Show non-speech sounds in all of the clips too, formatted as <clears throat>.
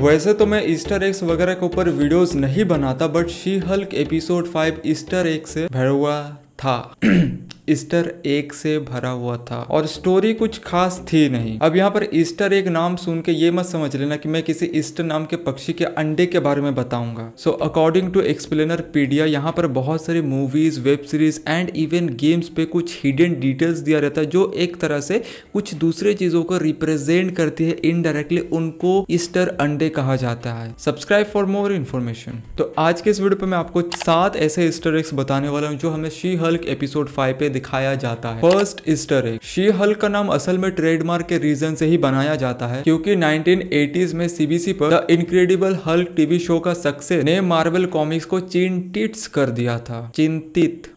वैसे तो मैं ईस्टर एक्स वगैरह के ऊपर वीडियोस नहीं बनाता but She Hulk episode five Easter eggs से भरा हुआ था <clears throat> ईस्टर एक से भरा हुआ था और स्टोरी कुछ खास थी नहीं अब यहाँ पर ईस्टर एक नाम सुन के ये मत समझ लेना कि मैं किसी ईस्टर नाम के पक्षी के अंडे के बारे में बताऊंगा so according to Explainerpedia यहाँ पर बहुत सारी movies web series and even games पे कुछ हिडन डिटेल्स दिया रहता है जो एक तरह से कुछ दूसरे चीजों को रिप्रेजेंट करती है इनडायरेक्टली उनको ईस्टर अंडे कहा जाता है सब्सक्राइब फॉर मोर इन्फॉर्मेशन तो आज के इस वीडियो पर मैं आपको सात ऐसे ईस्टर एग्स बताने वाला हूँ जो हमें शी हल्क एपिसोड फाइव पे दिखाया जाता है first Easter egg She Hulk का नाम असल में ट्रेडमार्क के रीजन से ही बनाया जाता है क्योंकि 1980s में सीबीसी पर the Incredible Hulk TV show का सक्सेस ने मार्बल कॉमिक्स को चिंतित कर दिया था चिंतित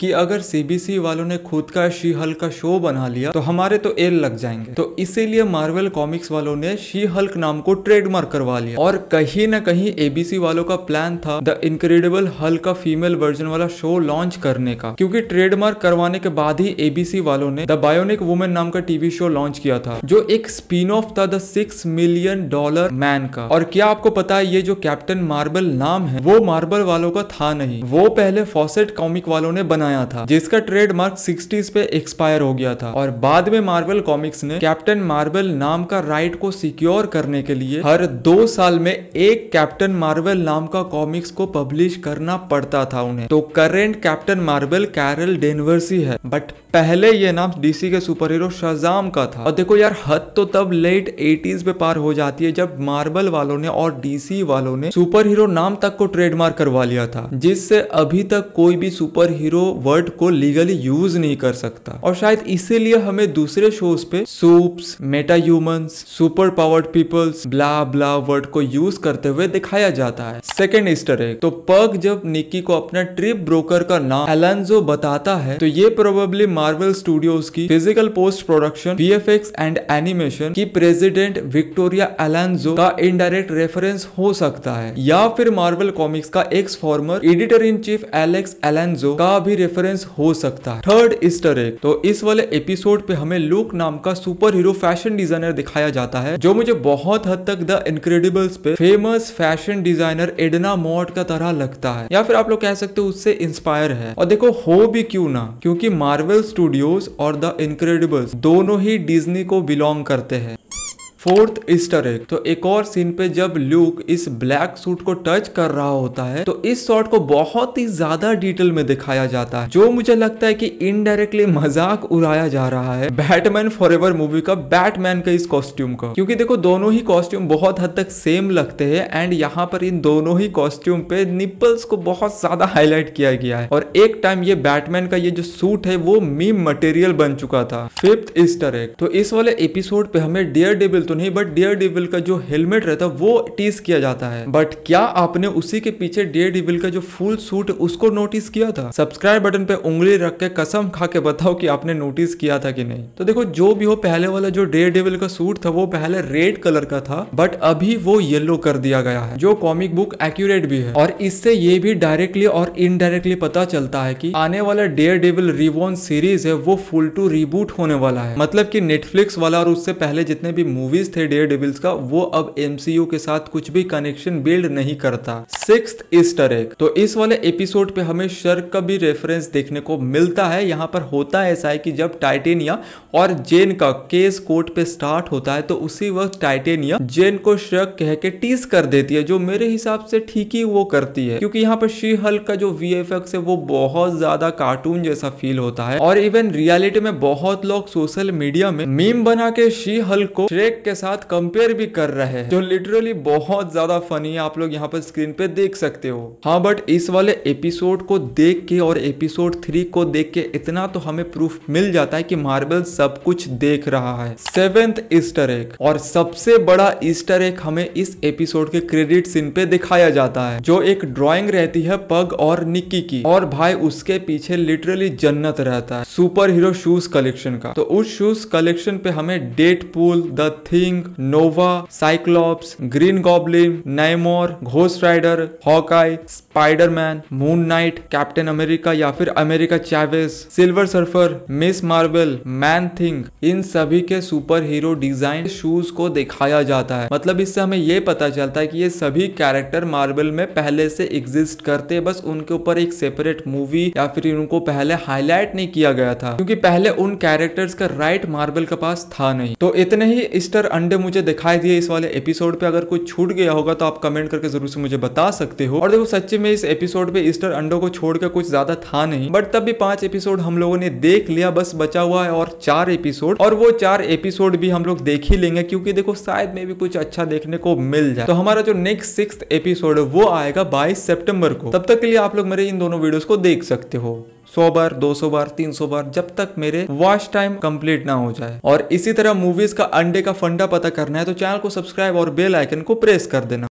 कि अगर सीबीसी वालों ने खुद का शी हल्क का शो बना लिया तो हमारे तो एल लग जाएंगे तो इसीलिए मार्वल कॉमिक्स वालों ने शी हल्क नाम को ट्रेडमार्क करवा लिया और कहीं ना कहीं एबीसी वालों का प्लान था द इनक्रेडिबल हल्क का फीमेल वर्जन वाला शो लॉन्च करने का क्योंकि ट्रेडमार्क करवाने के बाद ही एबीसी वालों ने द बायोनिक वुमेन नाम का टीवी शो लॉन्च किया था जो एक स्पिन ऑफ था the Six Million Dollar Man का और क्या आपको पता है ये जो कैप्टन मार्बल नाम है वो मार्बल वालों का था नहीं वो पहले फॉसेट कॉमिक वालों ने बनाया बनाया था जिसका ट्रेडमार्क सिक्सटीज पे एक्सपायर हो गया था और बाद में मार्बल कॉमिक्स ने कैप्टन मार्बल नाम का राइट को सिक्योर करने के लिए हर दो साल में एक कैप्टन मार्बल नाम का कॉमिक्स को पब्लिश करना पड़ता था उन्हें तो करेंट कैप्टन मार्बल कैरल डेनवर्सी है बट पहले ये नाम डीसी के सुपर हीरो शजाम का था और देखो यार हद तो तब लेट एटीज पे पार हो जाती है जब मार्बल वालों ने और डीसी वालों ने सुपर हीरो नाम तक को ट्रेडमार्क करवा लिया था जिससे अभी तक कोई भी सुपर हीरो वर्ड को लीगली यूज नहीं कर सकता और शायद इसीलिए हमें दूसरे शोज पे supes meta humans super powered peoples blah blah word को यूज करते हुए दिखाया जाता है सेकेंड ईस्टर है तो पग जब निक्की को अपना ट्रिप ब्रोकर का नाम एलानजो बताता है तो ये प्रोबेबली मार्वल स्टूडियोज की physical post production V and animation की प्रेसिडेंट विक्टोरिया एलानजो का इनडायरेक्ट रेफरेंस हो सकता है या फिर मार्वल कॉमिक्स का ex former editor in chief Alex Alonso का भी रेफरेंस हो सकता है थर्ड स्टर एक तो इस वाले एपिसोड पे हमें लूक नाम का सुपर हीरो फैशन डिजाइनर दिखाया जाता है जो मुझे बहुत हद तक द इनक्रेडिबल्स पे famous fashion designer Edna Mode का तरह लगता है या फिर आप लोग कह सकते हो उससे इंस्पायर है और देखो हो भी क्यों ना क्योंकि मार्वल स्टूडियोज और द इनक्रेडिबल्स दोनों ही डिजनी को बिलोंग करते हैं फोर्थ ईस्टर एग तो एक और सीन पे जब ल्यूक इस ब्लैक सूट को टच कर रहा होता है तो इस शॉट को बहुत ही ज्यादा डिटेल में दिखाया जाता है जो मुझे लगता है कि इनडायरेक्टली मजाक उड़ाया जा रहा है बैटमैन फॉर मूवी का बैटमैन का इस कॉस्ट्यूम का क्योंकि देखो दोनों ही कॉस्ट्यूम बहुत हद तक सेम लगते हैं एंड यहाँ पर इन दोनों ही कॉस्ट्यूम पे निपल्स को बहुत ज्यादा हाईलाइट किया गया है और एक टाइम ये बैटमैन का ये जो सूट है वो मीम मटेरियल बन चुका था फिफ्थ ईस्टर एग तो इस वाले एपिसोड पे हमें डियर डेबिल तो नहीं बट डियर डिविल का जो हेलमेट रहता है वो टीज किया जाता है बट क्या आपने उसी के पीछे डियर डिविल का जो फुल सूट उसको नोटिस किया था सब्सक्राइब बटन पे उंगली रख के कसम खा के बताओ कि आपने नोटिस किया था कि नहीं तो देखो जो भी हो पहले वाला जो डेयर डेविल का सूट था वो पहले रेड कलर का था बट अभी वो येलो कर दिया गया है जो कॉमिक बुक एक्यूरेट भी है और इससे ये भी डायरेक्टली और इनडायरेक्टली पता चलता है कि आने वाला डेयर डेविल रिवॉन सीरीज है वो फुल टू रिबूट होने वाला है मतलब की नेटफ्लिक्स वाला और उससे पहले जितने भी मूवी मूवीज थे डेयर डेविल्स का वो अब एमसीयू के साथ कुछ भी कनेक्शन बिल्ड नहीं करता सिक्स ईस्टर एग तो इस वाले एपिसोड पे हमें शर्क का भी रेफरेंस देखने को मिलता है यहाँ पर होता है ऐसा है कि जब टाइटेनिया और जेन का केस कोर्ट पे स्टार्ट होता है तो उसी वक्त टाइटेनिया जेन को शर्क कह के टीस कर देती है जो मेरे हिसाब से ठीक ही वो करती है क्योंकि यहाँ पर शी हल्क का जो वी है वो बहुत ज्यादा कार्टून जैसा फील होता है और इवन रियलिटी में बहुत लोग सोशल मीडिया में मीम बना के शी हल्क को श्रेक के साथ कंपेयर भी कर रहे हैं जो लिटरली बहुत ज्यादा फनी है आप लोग यहाँ पर स्क्रीन पे देख सकते हो हाँ बट इस वाले एपिसोड को देख के और एपिसोड थ्री को देख के इतना तो हमें प्रूफ मिल जाता है कि मार्बल सब कुछ देख रहा है सेवेंथ ईस्टर एक और सबसे बड़ा ईस्टर एक हमें इस एपिसोड के क्रेडिट सीन पे दिखाया जाता है जो एक ड्रॉइंग रहती है पग और निक्की की और भाई उसके पीछे लिटरली जन्नत रहता है सुपर हीरो शूज कलेक्शन का तो उस शूज कलेक्शन पे हमें Deadpool the Sting Nova Cyclops Green Goblin Namor Ghost Rider Hawkeye Spiderman Moon Knight Captain America या फिर America Chavez Silver Surfer Ms Marvel Man Thing इन सभी के सुपर हीरो डिजाइन शूज को दिखाया जाता है मतलब इससे हमें ये पता चलता है कि ये सभी कैरेक्टर मार्बल में पहले से एग्जिस्ट करते बस उनके ऊपर एक सेपरेट मूवी या फिर उनको पहले हाईलाइट नहीं किया गया था क्योंकि पहले उन कैरेक्टर्स का राइट मार्बल के पास था नहीं तो इतने ही ईस्टर अंडे मुझे दिखाई दिए इस वाले एपिसोड पे अगर कोई छूट गया होगा तो आप कमेंट करके जरूर से मुझे बता सकते हो और देखो सच्चे में इस एपिसोड पे ईस्टर अंडो को छोड़कर कुछ ज्यादा था नहीं बट तब भी पांच एपिसोड हम लोगों ने देख लिया बस बचा हुआ है और चार एपिसोड और वो चार एपिसोड भी हम लोग देख ही लेंगे क्योंकि देखो शायद में भी कुछ अच्छा देखने को मिल जाए तो हमारा जो नेक्स्ट सिक्स एपिसोड है वो आएगा बाईस सेप्टेम्बर को तब तक के लिए आप लोग मेरे इन दोनों वीडियोज को देख सकते हो सौ बार दो सौ बार तीन सौ बार जब तक मेरे वॉच टाइम कंप्लीट ना हो जाए और इसी तरह मूवीज का अंडे का फंडा पता करना है तो चैनल को सब्सक्राइब और बेल आइकन को प्रेस कर देना